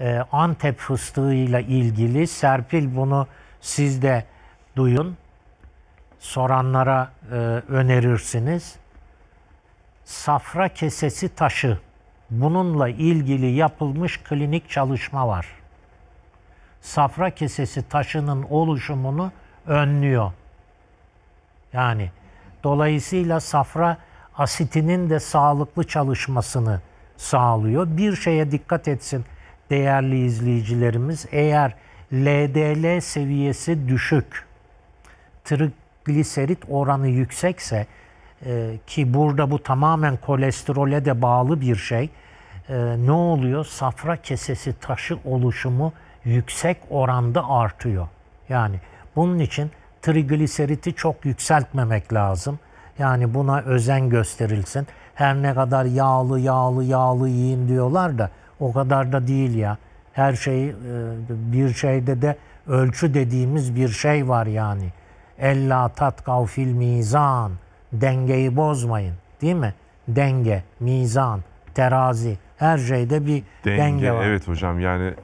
E, Antep fıstığıyla ilgili. Serpil bunu siz de duyun. Soranlara e, önerirsiniz. Safra kesesi taşı. Bununla ilgili yapılmış klinik çalışma var. Safra kesesi taşının oluşumunu önlüyor. Yani dolayısıyla safra asitinin de sağlıklı çalışmasını sağlıyor. Bir şeye dikkat etsin değerli izleyicilerimiz eğer LDL seviyesi düşük, trigliserit oranı yüksekse e, ki burada bu tamamen kolesterole de bağlı bir şey. E, ne oluyor? Safra kesesi taşı oluşumu yüksek oranda artıyor. Yani bunun için trigliseriti çok yükseltmemek lazım. Yani buna özen gösterilsin. Her ne kadar yağlı yağlı yağlı yiyin diyorlar da o kadar da değil ya. Her şey e, bir şeyde de ölçü dediğimiz bir şey var yani. Ella tat fil mizan. Dengeyi bozmayın. Değil mi? Denge, mizan, terazi. Her şeyde bir denge, denge var. Evet hocam yani